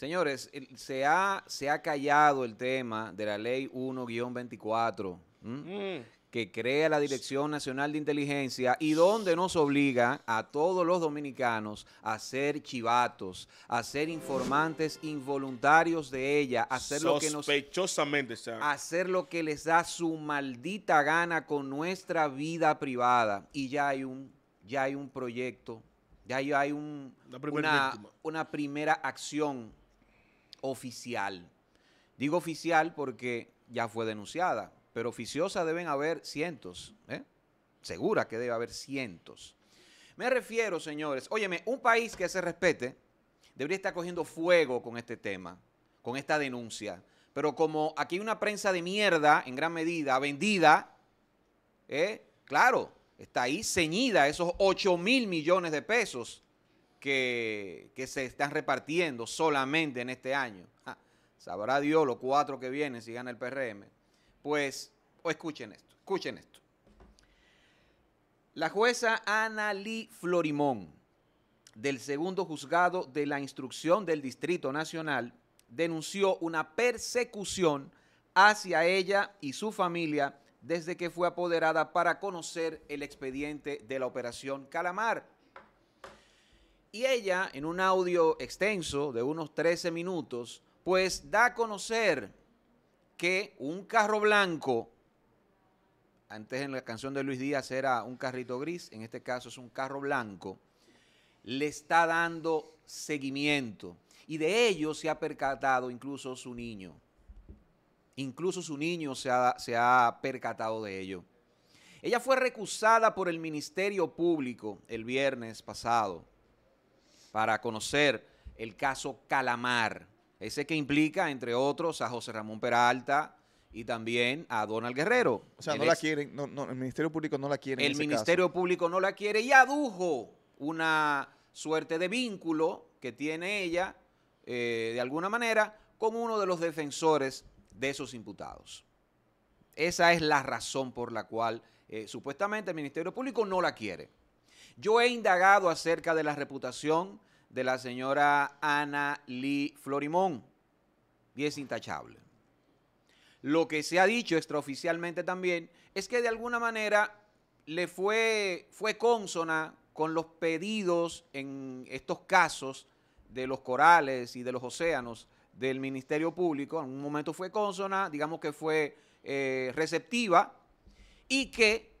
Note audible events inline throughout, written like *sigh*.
Señores, se ha, se ha callado el tema de la ley 1-24, mm. que crea la Dirección Nacional de Inteligencia y donde nos obliga a todos los dominicanos a ser chivatos, a ser informantes involuntarios de ella, a hacer lo que nos... Sospechosamente, hacer lo que les da su maldita gana con nuestra vida privada. Y ya hay un, ya hay un proyecto, ya hay una primera acción oficial. Digo oficial porque ya fue denunciada, pero oficiosa deben haber cientos, ¿eh? segura que debe haber cientos. Me refiero, señores, óyeme, un país que se respete debería estar cogiendo fuego con este tema, con esta denuncia. Pero como aquí hay una prensa de mierda, en gran medida, vendida, ¿eh? claro, está ahí ceñida esos 8 mil millones de pesos que, se están repartiendo solamente en este año. Ah, sabrá Dios los cuatro que vienen si gana el PRM. Pues o escuchen esto, escuchen esto. La jueza Ana Lee Florimón del segundo juzgado de la instrucción del Distrito Nacional denunció una persecución hacia ella y su familia desde que fue apoderada para conocer el expediente de la operación Calamar. Y ella, en un audio extenso de unos 13 minutos, pues da a conocer que un carro blanco, antes en la canción de Luis Díaz era un carrito gris, en este caso es un carro blanco, le está dando seguimiento. Y de ello se ha percatado incluso su niño. Incluso su niño se ha, se ha percatado de ello. Ella fue recusada por el Ministerio Público el viernes pasado para conocer el caso Calamar, ese que implica, entre otros, a José Ramón Peralta y también a Donald Guerrero. O sea, no la quieren, no, el Ministerio Público no la quiere. El Ministerio Público no la quiere y adujo una suerte de vínculo que tiene ella, eh, de alguna manera, como uno de los defensores de esos imputados. Esa es la razón por la cual eh, supuestamente el Ministerio Público no la quiere. Yo he indagado acerca de la reputación de la señora Ana Lee Florimón y es intachable. Lo que se ha dicho extraoficialmente también es que de alguna manera le fue, fue consona con los pedidos en estos casos de los corales y de los océanos del Ministerio Público. En un momento fue consona, digamos que fue eh, receptiva y que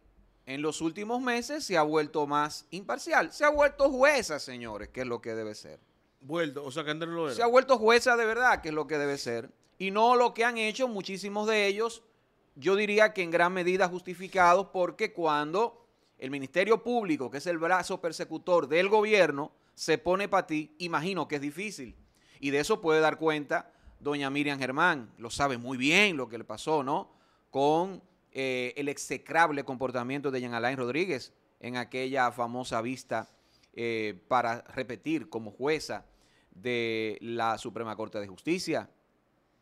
en los últimos meses se ha vuelto más imparcial. Se ha vuelto jueza, señores, que es lo que debe ser. Vuelto, o sea que Se ha vuelto jueza de verdad, que es lo que debe ser. Y no lo que han hecho muchísimos de ellos, yo diría que en gran medida justificados, porque cuando el Ministerio Público, que es el brazo persecutor del gobierno, se pone para ti, imagino que es difícil. Y de eso puede dar cuenta doña Miriam Germán. Lo sabe muy bien lo que le pasó, ¿no? Con eh, el execrable comportamiento de Jean Alain Rodríguez en aquella famosa vista eh, para repetir como jueza de la Suprema Corte de Justicia.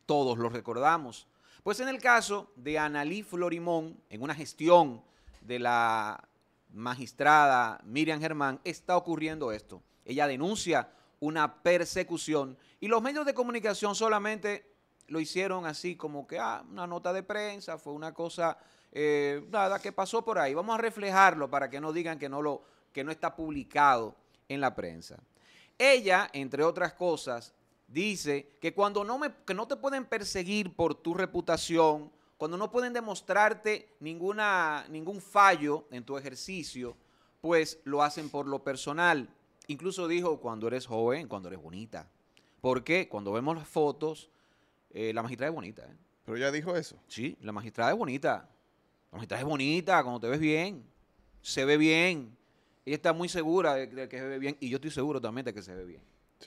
Todos lo recordamos. Pues en el caso de Analí Florimón, en una gestión de la magistrada Miriam Germán, está ocurriendo esto. Ella denuncia una persecución y los medios de comunicación solamente lo hicieron así como que, ah, una nota de prensa, fue una cosa, eh, nada, que pasó por ahí. Vamos a reflejarlo para que no digan que no, lo, que no está publicado en la prensa. Ella, entre otras cosas, dice que cuando no, me, no te pueden perseguir por tu reputación, cuando no pueden demostrarte ninguna, ningún fallo en tu ejercicio, pues lo hacen por lo personal. Incluso dijo, cuando eres joven, cuando eres bonita. porque Cuando vemos las fotos, eh, la magistrada es bonita. ¿eh? Pero ya dijo eso. Sí, la magistrada es bonita. La magistrada es bonita cuando te ves bien. Se ve bien. Ella está muy segura de, que se ve bien. Y yo estoy seguro también de que se ve bien.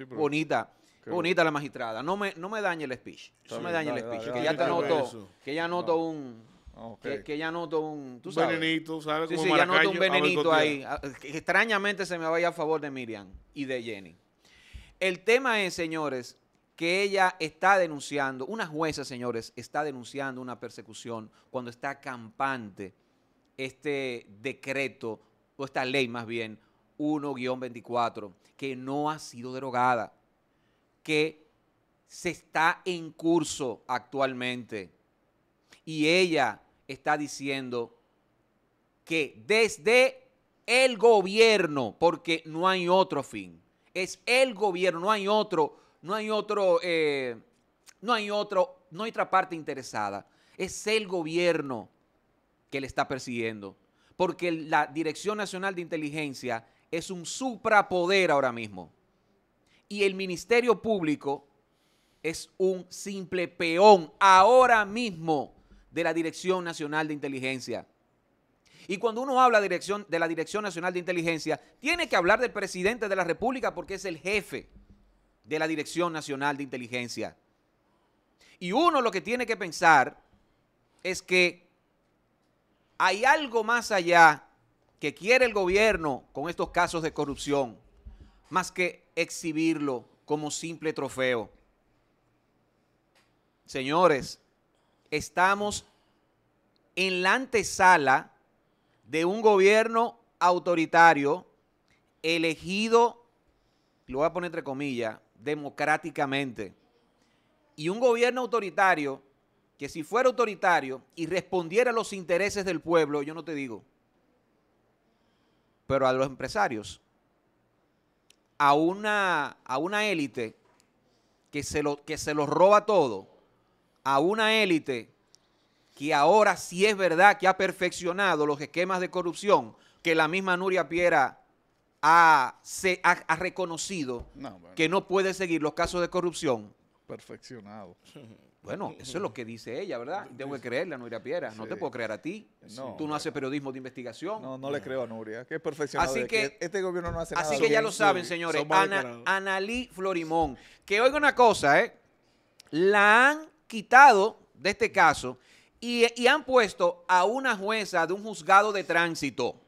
bonita. Bonita la magistrada. No me, no me dañe el speech. no me dañe el speech. que, ya te noto, ah, ah, que ya notó un... Que, ya noto un... ¿tú Venenito, ¿sabes? Sí, sí, ya un venenito ahí. Ah, extrañamente se me vaya a favor de Miriam y de Jenny. El tema es, señores, que ella está denunciando, una jueza, señores, está denunciando una persecución cuando está campante este decreto, o esta ley más bien, 1-24, que no ha sido derogada, que se está en curso actualmente. Y ella está diciendo que desde el gobierno, porque no hay otro fin, es el gobierno, no hay otro no hay otro, eh, no hay otro, no hay otra parte interesada. Es el gobierno que le está persiguiendo. Porque la Dirección Nacional de Inteligencia es un suprapoder ahora mismo. Y el Ministerio Público es un simple peón ahora mismo de la Dirección Nacional de Inteligencia. Y cuando uno habla de la Dirección Nacional de Inteligencia, tiene que hablar del presidente de la República porque es el jefe de la Dirección Nacional de Inteligencia. Y uno lo que tiene que pensar es que hay algo más allá que quiere el gobierno con estos casos de corrupción, más que exhibirlo como simple trofeo. Señores, estamos en la antesala de un gobierno autoritario elegido, lo voy a poner entre comillas, democráticamente. Y un gobierno autoritario, que si fuera autoritario y respondiera a los intereses del pueblo, yo no te digo, pero a los empresarios, a una, a una élite que se, lo, que se los roba todo, a una élite que ahora sí es verdad que ha perfeccionado los esquemas de corrupción que la misma Nuria Piera ha, se, ha, reconocido que no puede seguir los casos de corrupción. Perfeccionado. *laughs* Bueno, eso es lo que dice ella, ¿verdad? Tengo que creerle a Nuria Piera. No te puedo creer a ti. Tú no haces periodismo de investigación. No, no le creo a Nuria, que es perfeccionado. Así que, este gobierno no hace así Así que ya lo saben, señores. Ana, Analí Florimón. Que oiga una cosa, ¿eh? La han quitado de este caso y, y han puesto a una jueza de un juzgado de tránsito.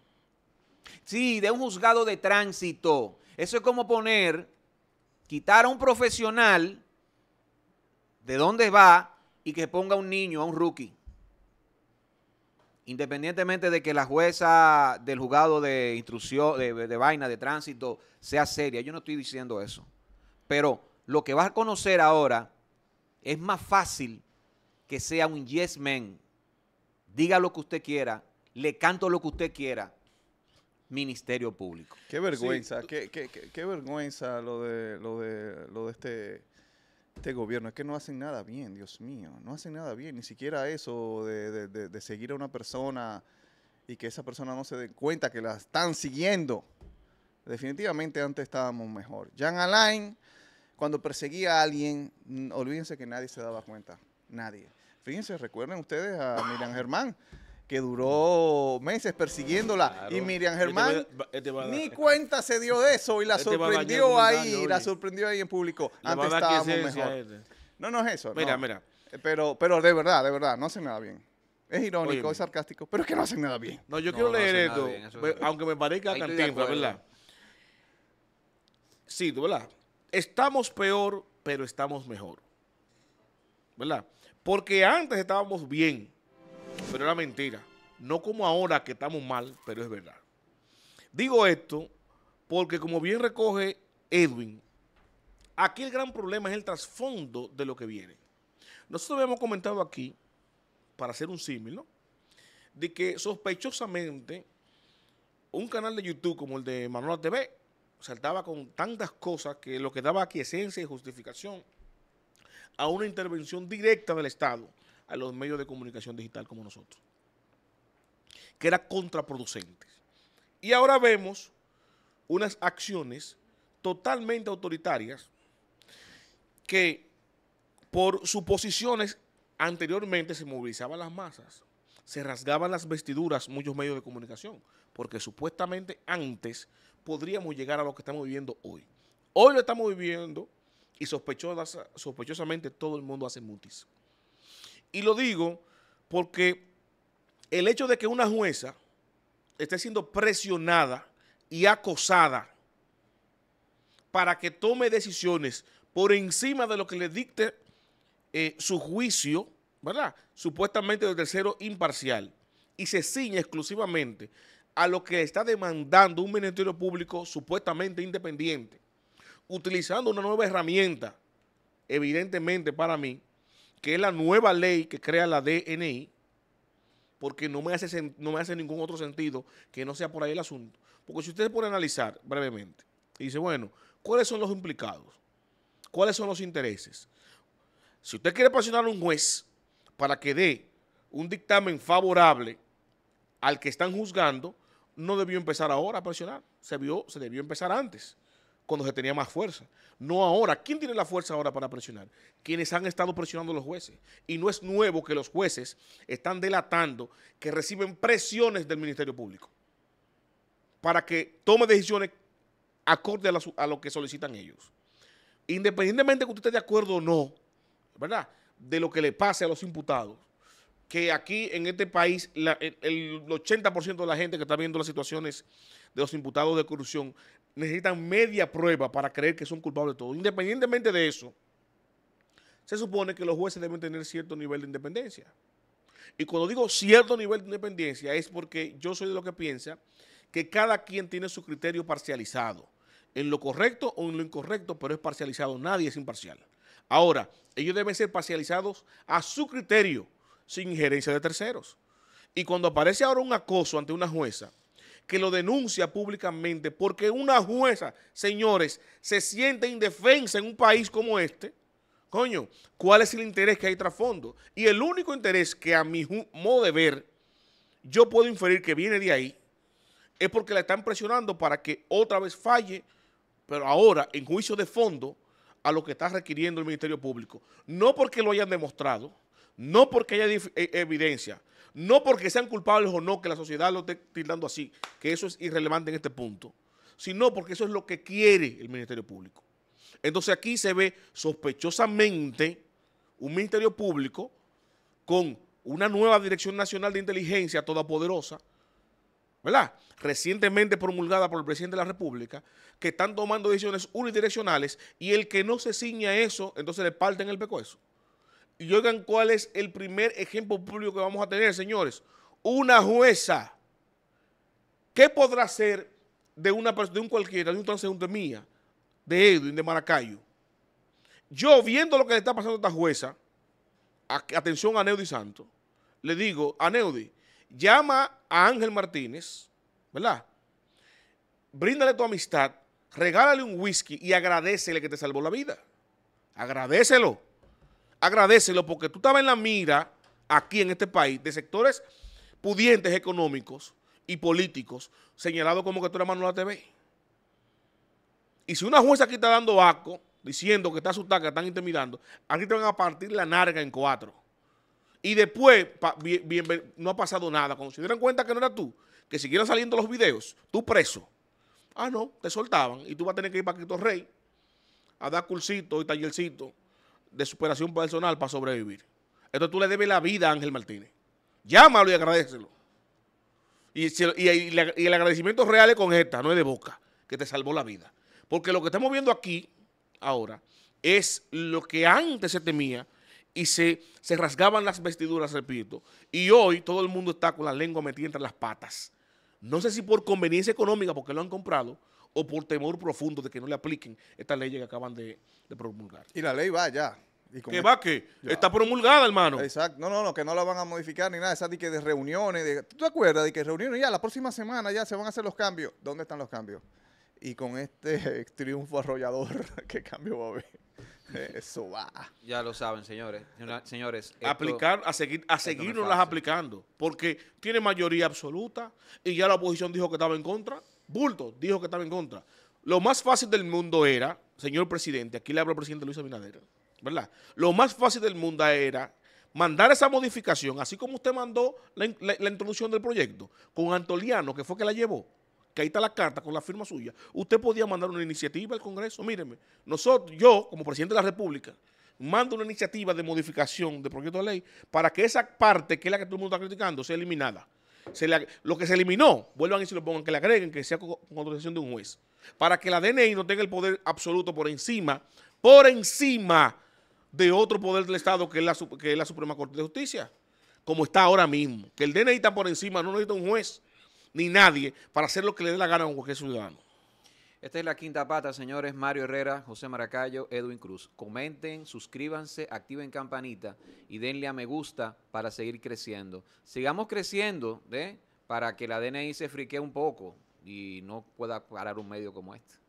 Sí, de un juzgado de tránsito. Eso es como poner, quitar a un profesional de dónde va y que ponga a un niño, a un rookie. Independientemente de que la jueza del juzgado de instrucción, de, vaina, de tránsito, sea seria. Yo no estoy diciendo eso. Pero lo que vas a conocer ahora es más fácil que sea un yes man. Diga lo que usted quiera, le canto lo que usted quiera Ministerio Público. Qué vergüenza, qué, qué, vergüenza lo de, lo de, lo de este, este gobierno. Es que no hacen nada bien, Dios mío. No hacen nada bien, ni siquiera eso de, seguir a una persona y que esa persona no se dé cuenta que la están siguiendo. Definitivamente antes estábamos mejor. Jean Alain, cuando perseguía a alguien, olvídense que nadie se daba cuenta. Nadie. Fíjense, recuerden ustedes a Miriam Germán que duró meses persiguiéndola. Y Miriam Germán ni cuenta se dio de eso y la este sorprendió ahí, la sorprendió ahí en público. Antes estábamos mejor. No, no es eso. Mira, mira. Eh, pero, pero de verdad, de verdad, no hacen nada bien. Es irónico, es sarcástico, pero es que no hacen nada bien. No, yo quiero leer esto, aunque me parezca cantinfla, ¿verdad? Sí, ¿verdad? Estamos peor, pero estamos mejor. ¿Verdad? Porque antes estábamos bien pero era mentira. No como ahora que estamos mal, pero es verdad. Digo esto porque como bien recoge Edwin, aquí el gran problema es el trasfondo de lo que viene. Nosotros habíamos comentado aquí, para hacer un símil, De que sospechosamente un canal de YouTube como el de Manuela TV saltaba con tantas cosas que lo que daba aquí esencia y justificación a una intervención directa del Estado a los medios de comunicación digital como nosotros, que era contraproducente. Y ahora vemos unas acciones totalmente autoritarias que por suposiciones anteriormente se movilizaban las masas, se rasgaban las vestiduras muchos medios de comunicación, porque supuestamente antes podríamos llegar a lo que estamos viviendo hoy. Hoy lo estamos viviendo y sospechosamente todo el mundo hace mutis. Y lo digo porque el hecho de que una jueza esté siendo presionada y acosada para que tome decisiones por encima de lo que le dicte eh, su juicio, ¿verdad? Supuestamente de tercero imparcial, y se ciña exclusivamente a lo que está demandando un Ministerio Público supuestamente independiente, utilizando una nueva herramienta, evidentemente para mí, que es la nueva ley que crea la DNI, porque no me, hace, no me hace ningún otro sentido que no sea por ahí el asunto. Porque si usted a analizar brevemente y dice, bueno, ¿cuáles son los implicados? ¿Cuáles son los intereses? Si usted quiere presionar a un juez para que dé un dictamen favorable al que están juzgando, no debió empezar ahora a presionar, se, se debió empezar antes cuando se tenía más fuerza. No ahora. ¿Quién tiene la fuerza ahora para presionar? Quienes han estado presionando a los jueces. Y no es nuevo que los jueces están delatando que reciben presiones del Ministerio Público para que tome decisiones acorde a, lo que solicitan ellos. Independientemente de que usted esté de acuerdo o no, ¿verdad? De lo que le pase a los imputados, que aquí en este país el 80% de la gente que está viendo las situaciones de los imputados de corrupción necesitan media prueba para creer que son culpables de todo. Independientemente de eso, se supone que los jueces deben tener cierto nivel de independencia. Y cuando digo cierto nivel de independencia es porque yo soy de lo que piensa que cada quien tiene su criterio parcializado, en lo correcto o en lo incorrecto, pero es parcializado, nadie es imparcial. Ahora, ellos deben ser parcializados a su criterio, sin injerencia de terceros. Y cuando aparece ahora un acoso ante una jueza, que lo denuncia públicamente porque una jueza, señores, se siente indefensa en un país como este, coño, ¿cuál es el interés que hay trasfondo? Y el único interés que a mi modo de ver, yo puedo inferir que viene de ahí, es porque la están presionando para que otra vez falle, pero ahora en juicio de fondo a lo que está requiriendo el Ministerio Público. No porque lo hayan demostrado, no porque haya e-, evidencia, no porque sean culpables o no que la sociedad lo esté tildando así, que eso es irrelevante en este punto, sino porque eso es lo que quiere el Ministerio Público. Entonces aquí se ve sospechosamente un Ministerio Público con una nueva Dirección Nacional de Inteligencia todopoderosa, ¿verdad? Recientemente promulgada por el presidente de la República, que están tomando decisiones unidireccionales y el que no se ciña a eso, entonces le parten el peco eso. Y oigan cuál es el primer ejemplo público que vamos a tener, señores. Una jueza. ¿Qué podrá ser de, una, de un cualquiera, de un transeúnte mía, de Edwin, de Maracayo? Yo, viendo lo que le está pasando a esta jueza, atención a Neudi Santo le digo, a Neudi, llama a Ángel Martínez, ¿verdad? Bríndale tu amistad, regálale un whisky y agradecele que te salvó la vida. Agradecelo agradecelo porque tú estabas en la mira aquí en este país de sectores pudientes económicos y políticos señalados como que tú eras Manuela TV. Y si una jueza aquí está dando asco, diciendo que está asustada, que están intimidando, aquí te van a partir la narga en cuatro. Y después, bien, no ha pasado nada. Cuando se dieron cuenta que no era tú, que siguieran saliendo los videos, tú preso. Ah, no, te soltaban y tú vas a tener que ir para Quito Rey a dar cursito y tallercito de superación personal para sobrevivir. Esto tú le debes la vida a Ángel Martínez. Llámalo y agradecelo. Y, el agradecimiento real es con esta, no es de boca, que te salvó la vida. Porque lo que estamos viendo aquí ahora es lo que antes se temía y se, se rasgaban las vestiduras, repito. Y hoy todo el mundo está con la lengua metida entre las patas. No sé si por conveniencia económica, porque lo han comprado, o por temor profundo de que no le apliquen estas leyes que acaban de, promulgar. Y la ley va ya. ¿Qué va que Está promulgada, hermano. Exacto. No, no, no, que no la van a modificar ni nada. Esa de que de reuniones. ¿Tú te acuerdas de que reuniones ya la próxima semana ya se van a hacer los cambios? ¿Dónde están los cambios? Y con este *laughs* triunfo arrollador, *laughs* ¿qué cambio va a haber? *laughs* Eso va. Ya lo saben, señores. señores Aplicar, a seguir, a seguirnos las aplicando. Porque tiene mayoría absoluta y ya la oposición dijo que estaba en contra. Bulto dijo que estaba en contra. Lo más fácil del mundo era, señor presidente, aquí le hablo al presidente Luis Abinader, ¿verdad? Lo más fácil del mundo era mandar esa modificación, así como usted mandó la, introducción del proyecto, con Antoliano, que fue que la llevó, que ahí está la carta con la firma suya, usted podía mandar una iniciativa al Congreso. Míreme, nosotros, yo, como presidente de la República, mando una iniciativa de modificación de proyecto de ley para que esa parte, que es la que todo el mundo está criticando, sea eliminada lo que se eliminó, vuelvan y se lo pongan, que le agreguen, que sea con, autorización de un juez, para que la DNI no tenga el poder absoluto por encima, por encima de otro poder del Estado que es la, que la Suprema Corte de Justicia, como está ahora mismo. Que el DNI está por encima, no necesita un juez ni nadie para hacer lo que le dé la gana a un cualquier ciudadano. Esta es la quinta pata, señores. Mario Herrera, José Maracayo, Edwin Cruz. Comenten, suscríbanse, activen campanita y denle a me gusta para seguir creciendo. Sigamos creciendo, ¿de? Para que la DNI se friquee un poco y no pueda parar un medio como este.